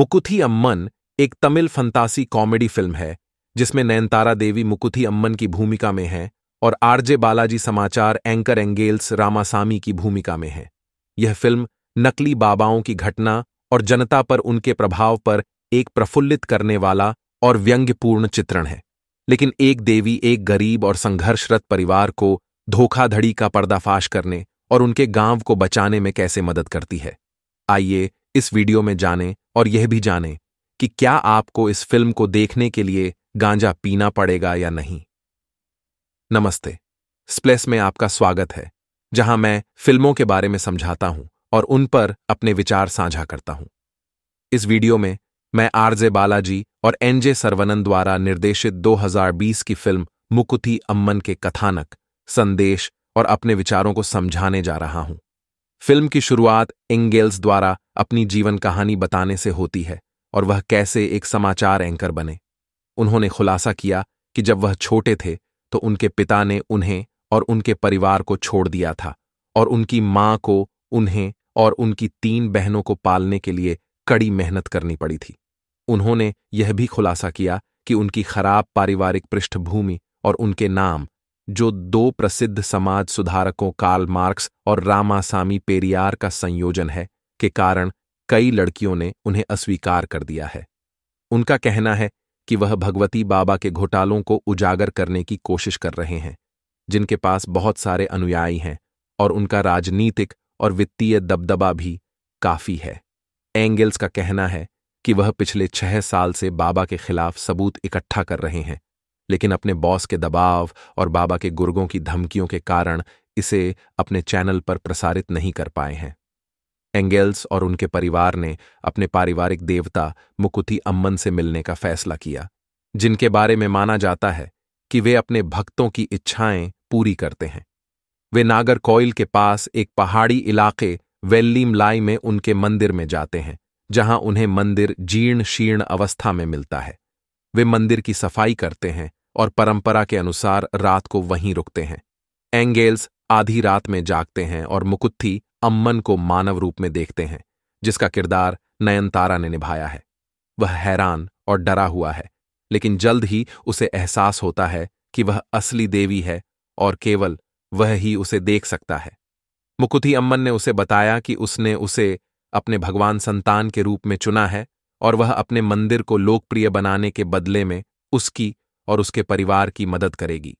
मुकुथी अम्मन एक तमिल फंतासी comedy film है जिसमें नयनतारा देवी मुकुथी अम्मन की भूमिका में हैं और आरजे बालाजी समाचार एंकर एंगेल्स रामासामी की भूमिका में हैं यह फिल्म नकली बाबाओं की घटना और जनता पर उनके प्रभाव पर एक प्रफुल्लित करने वाला और व्यंग्यपूर्ण चित्रण है लेकिन एक देवी एक गरीब और संघर्षरत परिवार को धोखाधड़ी का पर्दाफाश करने और उनके गांव को बचाने में कैसे मदद करती है आइए इस वीडियो में जानें और यह भी जाने कि क्या आपको इस फिल्म को देखने के लिए गांजा पीना पड़ेगा या नहीं नमस्ते स्प्लेस में आपका स्वागत है जहां मैं फिल्मों के बारे में समझाता हूं और उन पर अपने विचार साझा करता हूं इस वीडियो में मैं आरजे बालाजी और एनजे सरवनन द्वारा निर्देशित 2020 की फिल्म मुकुथी अम्मन के कथानक संदेश और अपने विचारों को समझाने जा रहा हूं फिल्म की शुरुआत एंगेल्स द्वारा अपनी जीवन कहानी बताने से होती है और वह कैसे एक समाचार एंकर बने उन्होंने खुलासा किया कि जब वह छोटे थे तो उनके पिता ने उन्हें और उनके परिवार को छोड़ दिया था और उनकी मां को उन्हें और उनकी तीन बहनों को पालने के लिए कड़ी मेहनत करनी पड़ी थी उन्होंने यह भी खुलासा किया कि उनकी खराब पारिवारिक पृष्ठभूमि और उनके नाम जो दो प्रसिद्ध समाज सुधारकों कार्ल मार्क्स और रामासामी पेरियार का संयोजन है जिसके कारण कई लड़कियों ने उन्हें अस्वीकार कर दिया है उनका कहना है कि वह भगवती बाबा के घोटालों को उजागर करने की कोशिश कर रहे हैं जिनके पास बहुत सारे अनुयायी हैं और उनका राजनीतिक और वित्तीय दबदबा भी काफी है एंगल्स का कहना है कि वह पिछले छह साल से बाबा के खिलाफ सबूत इकट्ठा कर रहे हैं लेकिन अपने बॉस के दबाव और बाबा के गुर्गों की धमकियों के कारण इसे अपने चैनल पर प्रसारित नहीं कर पाए हैं एंगेल्स और उनके परिवार ने अपने पारिवारिक देवता मुकुति अम्मन से मिलने का फैसला किया जिनके बारे में माना जाता है कि वे अपने भक्तों की इच्छाएं पूरी करते हैं वे कोयल के पास एक पहाड़ी इलाके वेल्लीमलाई में उनके मंदिर में जाते हैं जहां उन्हें मंदिर जीर्ण शीर्ण अवस्था में मिलता है वे मंदिर की सफाई करते हैं और परंपरा के अनुसार रात को वहीं रुकते हैं एंगेल्स आधी रात में जागते हैं और मुकुत्थी अम्मन को मानव रूप में देखते हैं जिसका किरदार नयनतारा ने निभाया है वह हैरान और डरा हुआ है लेकिन जल्द ही उसे एहसास होता है कि वह असली देवी है और केवल वह ही उसे देख सकता है मुकुथी अम्मन ने उसे बताया कि उसने उसे अपने भगवान संतान के रूप में चुना है और वह अपने मंदिर को लोकप्रिय बनाने के बदले में उसकी और उसके परिवार की मदद करेगी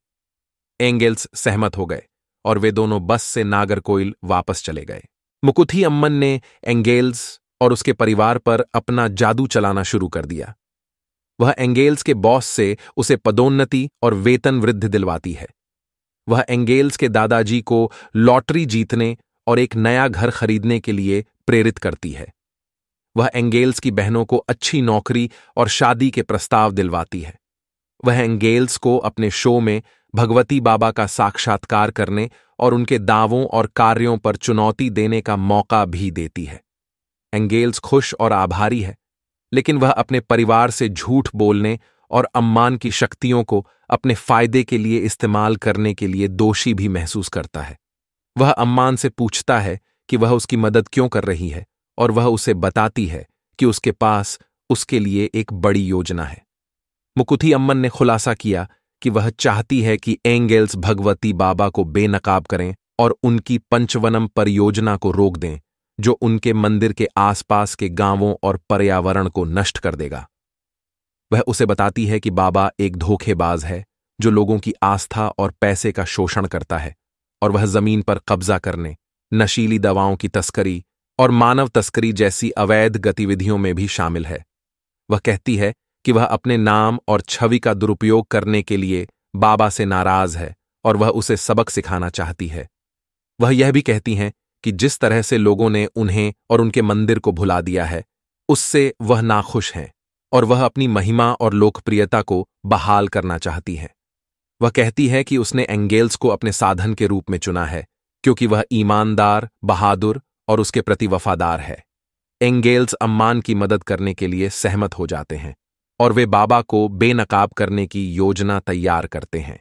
एंगेल्स सहमत हो गए और वे दोनों बस से नागरकोइल वापस चले गए मुकुथी अम्मन ने एंगेल्स और उसके परिवार पर अपना जादू चलाना शुरू कर दिया वह एंगेल्स के बॉस से उसे पदोन्नति और वेतन वृद्धि दिलवाती है वह एंगेल्स के दादाजी को लॉटरी जीतने और एक नया घर खरीदने के लिए प्रेरित करती है वह एंगेल्स की बहनों को अच्छी नौकरी और शादी के प्रस्ताव दिलवाती है वह एंगेल्स को अपने शो में भगवती बाबा का साक्षात्कार करने और उनके दावों और कार्यों पर चुनौती देने का मौका भी देती है एंगेल्स खुश और आभारी है लेकिन वह अपने परिवार से झूठ बोलने और अम्मान की शक्तियों को अपने फायदे के लिए इस्तेमाल करने के लिए दोषी भी महसूस करता है वह अम्मान से पूछता है कि वह उसकी मदद क्यों कर रही है और वह उसे बताती है कि उसके पास उसके लिए एक बड़ी योजना है मुकुथी अम्मन ने खुलासा किया कि वह चाहती है कि एंगेल्स भगवती बाबा को बेनकाब करें और उनकी पंचवनम परियोजना को रोक दें जो उनके मंदिर के आसपास के गांवों और पर्यावरण को नष्ट कर देगा वह उसे बताती है कि बाबा एक धोखेबाज है जो लोगों की आस्था और पैसे का शोषण करता है और वह जमीन पर कब्जा करने नशीली दवाओं की तस्करी और मानव तस्करी जैसी अवैध गतिविधियों में भी शामिल है वह कहती है कि वह अपने नाम और छवि का दुरुपयोग करने के लिए बाबा से नाराज है और वह उसे सबक सिखाना चाहती है वह यह भी कहती हैं कि जिस तरह से लोगों ने उन्हें और उनके मंदिर को भुला दिया है उससे वह नाखुश हैं और वह अपनी महिमा और लोकप्रियता को बहाल करना चाहती हैं वह कहती है कि उसने एंगेल्स को अपने साधन के रूप में चुना है क्योंकि वह ईमानदार बहादुर और उसके प्रति वफादार है एंगेल्स अम्मान की मदद करने के लिए सहमत हो जाते हैं और वे बाबा को बेनकाब करने की योजना तैयार करते हैं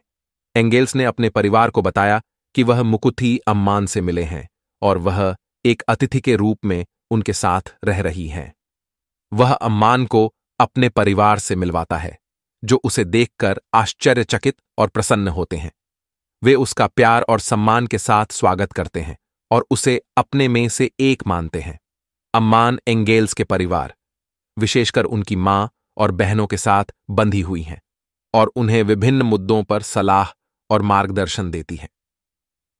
एंगेल्स ने अपने परिवार को बताया कि वह मुकुथी अम्मान से मिले हैं और वह एक अतिथि के रूप में उनके साथ रह रही हैं वह अम्मान को अपने परिवार से मिलवाता है जो उसे देखकर आश्चर्यचकित और प्रसन्न होते हैं वे उसका प्यार और सम्मान के साथ स्वागत करते हैं और उसे अपने में से एक मानते हैं अम्मान एंगेल्स के परिवार विशेषकर उनकी मां और बहनों के साथ बंधी हुई हैं और उन्हें विभिन्न मुद्दों पर सलाह और मार्गदर्शन देती हैं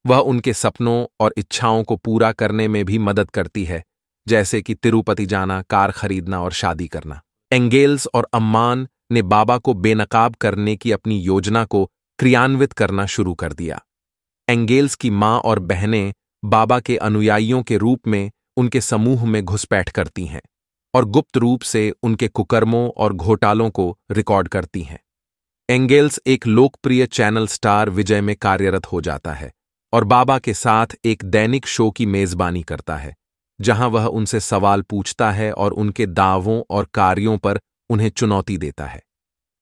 वह उनके सपनों और इच्छाओं को पूरा करने में भी मदद करती है जैसे कि तिरुपति जाना कार खरीदना और शादी करना एंगेल्स और अम्मान ने बाबा को बेनकाब करने की अपनी योजना को क्रियान्वित करना शुरू कर दिया एंगेल्स की मां और बहनें बाबा के अनुयायियों के रूप में उनके समूह में घुसपैठ करती हैं और गुप्त रूप से उनके कुकर्मों और घोटालों को रिकॉर्ड करती हैं एंगेल्स एक लोकप्रिय चैनल स्टार विजय में कार्यरत हो जाता है और बाबा के साथ एक दैनिक शो की मेजबानी करता है जहां वह उनसे सवाल पूछता है और उनके दावों और कार्यों पर उन्हें चुनौती देता है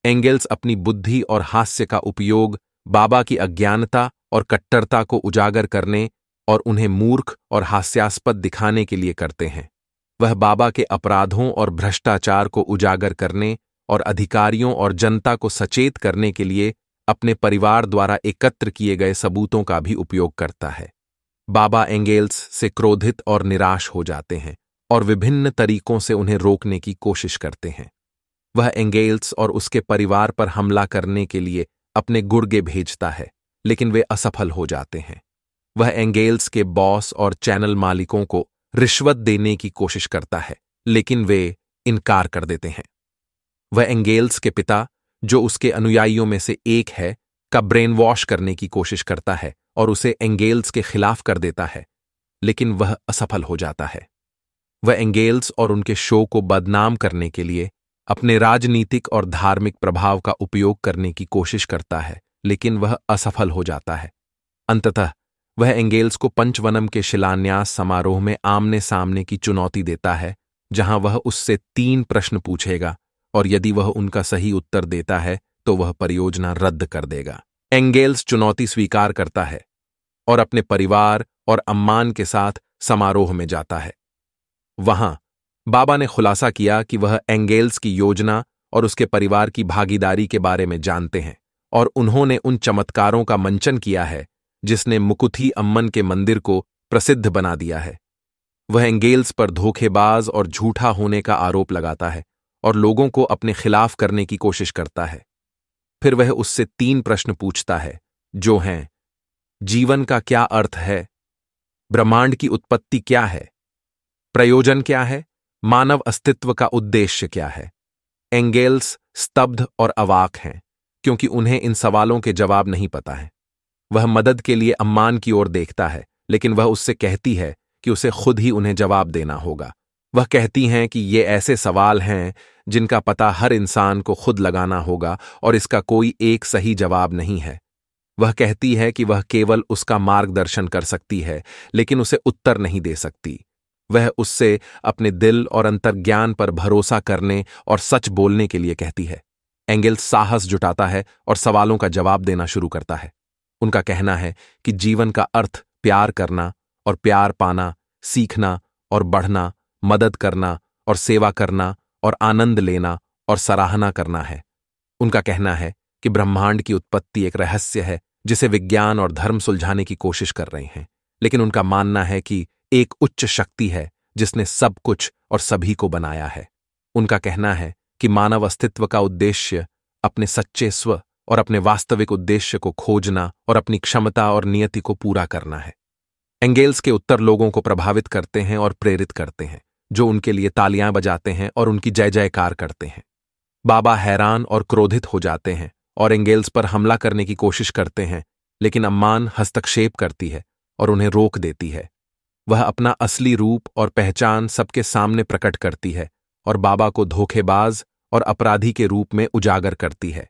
एंगेल्स अपनी बुद्धि और हास्य का उपयोग बाबा की अज्ञानता और कट्टरता को उजागर करने और उन्हें मूर्ख और हास्यास्पद दिखाने के लिए करते हैं वह बाबा के अपराधों और भ्रष्टाचार को उजागर करने और अधिकारियों और जनता को सचेत करने के लिए अपने परिवार द्वारा एकत्र किए गए सबूतों का भी उपयोग करता है बाबा एंगेल्स से क्रोधित और निराश हो जाते हैं और विभिन्न तरीकों से उन्हें रोकने की कोशिश करते हैं वह एंगेल्स और उसके परिवार पर हमला करने के लिए अपने गुड़गे भेजता है लेकिन वे असफल हो जाते हैं वह एंगेल्स के बॉस और चैनल मालिकों को रिश्वत देने की कोशिश करता है लेकिन वे इनकार कर देते हैं वह एंगेल्स के पिता जो उसके अनुयायियों में से एक है का ब्रेन वॉश करने की कोशिश करता है और उसे एंगेल्स के खिलाफ कर देता है लेकिन वह असफल हो जाता है वह एंगेल्स और उनके शो को बदनाम करने के लिए अपने राजनीतिक और धार्मिक प्रभाव का उपयोग करने की कोशिश करता है लेकिन वह असफल हो जाता है अंततः वह एंगेल्स को पंचवनम के शिलान्यास समारोह में आमने सामने की चुनौती देता है जहां वह उससे तीन प्रश्न पूछेगा और यदि वह उनका सही उत्तर देता है तो वह परियोजना रद्द कर देगा एंगेल्स चुनौती स्वीकार करता है और अपने परिवार और अम्मान के साथ समारोह में जाता है वहां बाबा ने खुलासा किया कि वह एंगेल्स की योजना और उसके परिवार की भागीदारी के बारे में जानते हैं और उन्होंने उन चमत्कारों का मंचन किया है जिसने मुकुथी अम्मन के मंदिर को प्रसिद्ध बना दिया है वह एंगेल्स पर धोखेबाज और झूठा होने का आरोप लगाता है और लोगों को अपने खिलाफ करने की कोशिश करता है फिर वह उससे तीन प्रश्न पूछता है जो हैं जीवन का क्या अर्थ है ब्रह्मांड की उत्पत्ति क्या है प्रयोजन क्या है मानव अस्तित्व का उद्देश्य क्या है एंगेल्स स्तब्ध और अवाक हैं क्योंकि उन्हें इन सवालों के जवाब नहीं पता है वह मदद के लिए अम्मान की ओर देखता है लेकिन वह उससे कहती है कि उसे खुद ही उन्हें जवाब देना होगा वह कहती हैं कि ये ऐसे सवाल हैं जिनका पता हर इंसान को खुद लगाना होगा और इसका कोई एक सही जवाब नहीं है वह कहती है कि वह केवल उसका मार्गदर्शन कर सकती है लेकिन उसे उत्तर नहीं दे सकती वह उससे अपने दिल और अंतर्ज्ञान पर भरोसा करने और सच बोलने के लिए कहती है एंगल साहस जुटाता है और सवालों का जवाब देना शुरू करता है उनका कहना है कि जीवन का अर्थ प्यार करना और प्यार पाना सीखना और बढ़ना मदद करना और सेवा करना और आनंद लेना और सराहना करना है उनका कहना है कि ब्रह्मांड की उत्पत्ति एक रहस्य है जिसे विज्ञान और धर्म सुलझाने की कोशिश कर रहे हैं लेकिन उनका मानना है कि एक उच्च शक्ति है जिसने सब कुछ और सभी को बनाया है उनका कहना है कि मानव अस्तित्व का उद्देश्य अपने सच्चे स्व और अपने वास्तविक उद्देश्य को खोजना और अपनी क्षमता और नियति को पूरा करना है एंगेल्स के उत्तर लोगों को प्रभावित करते हैं और प्रेरित करते हैं जो उनके लिए तालियां बजाते हैं और उनकी जय जयकार करते हैं बाबा हैरान और क्रोधित हो जाते हैं और एंगेल्स पर हमला करने की कोशिश करते हैं लेकिन अम्मान हस्तक्षेप करती है और उन्हें रोक देती है वह अपना असली रूप और पहचान सबके सामने प्रकट करती है और बाबा को धोखेबाज और अपराधी के रूप में उजागर करती है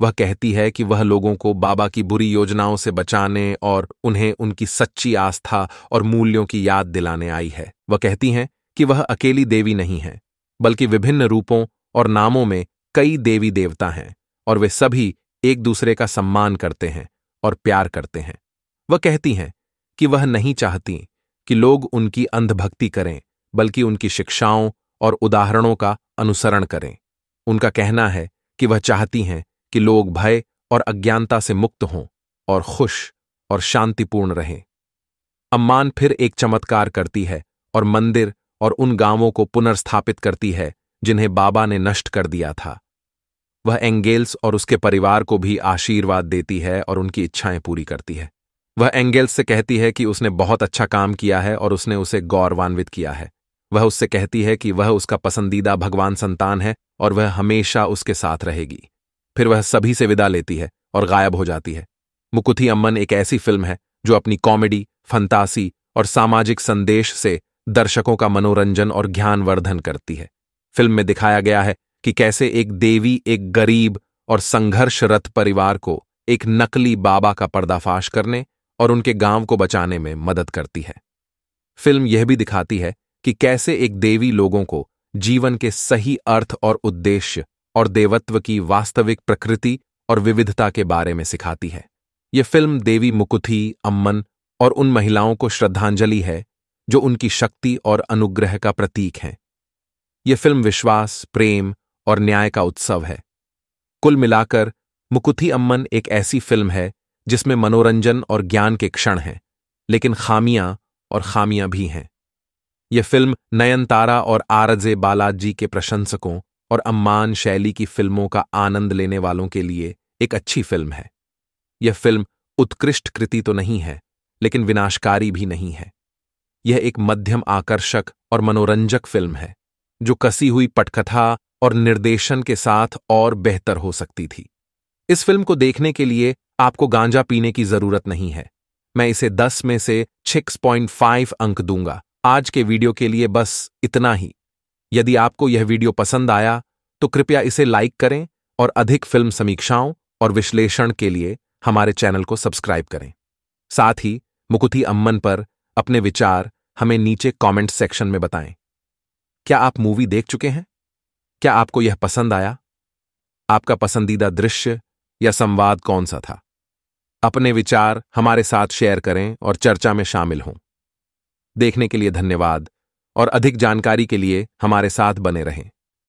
वह कहती है कि वह लोगों को बाबा की बुरी योजनाओं से बचाने और उन्हें उनकी सच्ची आस्था और मूल्यों की याद दिलाने आई है वह कहती हैं कि वह अकेली देवी नहीं है बल्कि विभिन्न रूपों और नामों में कई देवी देवता हैं और वे सभी एक दूसरे का सम्मान करते हैं और प्यार करते हैं वह कहती हैं कि वह नहीं चाहती कि लोग उनकी अंधभक्ति करें बल्कि उनकी शिक्षाओं और उदाहरणों का अनुसरण करें उनका कहना है कि वह चाहती हैं कि लोग भय और अज्ञानता से मुक्त हों और खुश और शांतिपूर्ण रहें अम्मान फिर एक चमत्कार करती है और मंदिर और उन गांवों को पुनर्स्थापित करती है जिन्हें बाबा ने नष्ट कर दिया था वह एंगेल्स और उसके परिवार को भी आशीर्वाद देती है और उनकी इच्छाएं पूरी करती है वह एंगेल्स से कहती है कि उसने बहुत अच्छा काम किया है और उसने उसे गौरवान्वित किया है वह उससे कहती है कि वह उसका पसंदीदा भगवान संतान है और वह हमेशा उसके साथ रहेगी फिर वह सभी से विदा लेती है और गायब हो जाती है मुकुथी अम्मन एक ऐसी फिल्म है जो अपनी कॉमेडी फंतासी और सामाजिक संदेश से दर्शकों का मनोरंजन और ज्ञानवर्धन करती है फिल्म में दिखाया गया है कि कैसे एक देवी एक गरीब और संघर्षरत परिवार को एक नकली बाबा का पर्दाफाश करने और उनके गांव को बचाने में मदद करती है फिल्म यह भी दिखाती है कि कैसे एक देवी लोगों को जीवन के सही अर्थ और उद्देश्य और देवत्व की वास्तविक प्रकृति और विविधता के बारे में सिखाती है ये फिल्म देवी मुकुथी अम्मन और उन महिलाओं को श्रद्धांजलि है जो उनकी शक्ति और अनुग्रह का प्रतीक हैं यह फिल्म विश्वास प्रेम और न्याय का उत्सव है कुल मिलाकर मुकुथी अम्मन एक ऐसी फिल्म है जिसमें मनोरंजन और ज्ञान के क्षण हैं लेकिन खामियां और खामियां भी हैं यह फिल्म नयनतारा और आरजे बालाजी के प्रशंसकों और अम्मान शैली की फिल्मों का आनंद लेने वालों के लिए एक अच्छी फिल्म है यह फिल्म उत्कृष्ट कृति तो नहीं है लेकिन विनाशकारी भी नहीं है यह एक मध्यम आकर्षक और मनोरंजक फिल्म है जो कसी हुई पटकथा और निर्देशन के साथ और बेहतर हो सकती थी इस फिल्म को देखने के लिए आपको गांजा पीने की जरूरत नहीं है मैं इसे 10 में से 6.5 अंक दूंगा आज के वीडियो के लिए बस इतना ही यदि आपको यह वीडियो पसंद आया तो कृपया इसे लाइक करें और अधिक फिल्म समीक्षाओं और विश्लेषण के लिए हमारे चैनल को सब्सक्राइब करें साथ ही मुकुथी अम्मन पर अपने विचार हमें नीचे कमेंट सेक्शन में बताएं क्या आप मूवी देख चुके हैं क्या आपको यह पसंद आया आपका पसंदीदा दृश्य या संवाद कौन सा था अपने विचार हमारे साथ शेयर करें और चर्चा में शामिल हों देखने के लिए धन्यवाद और अधिक जानकारी के लिए हमारे साथ बने रहें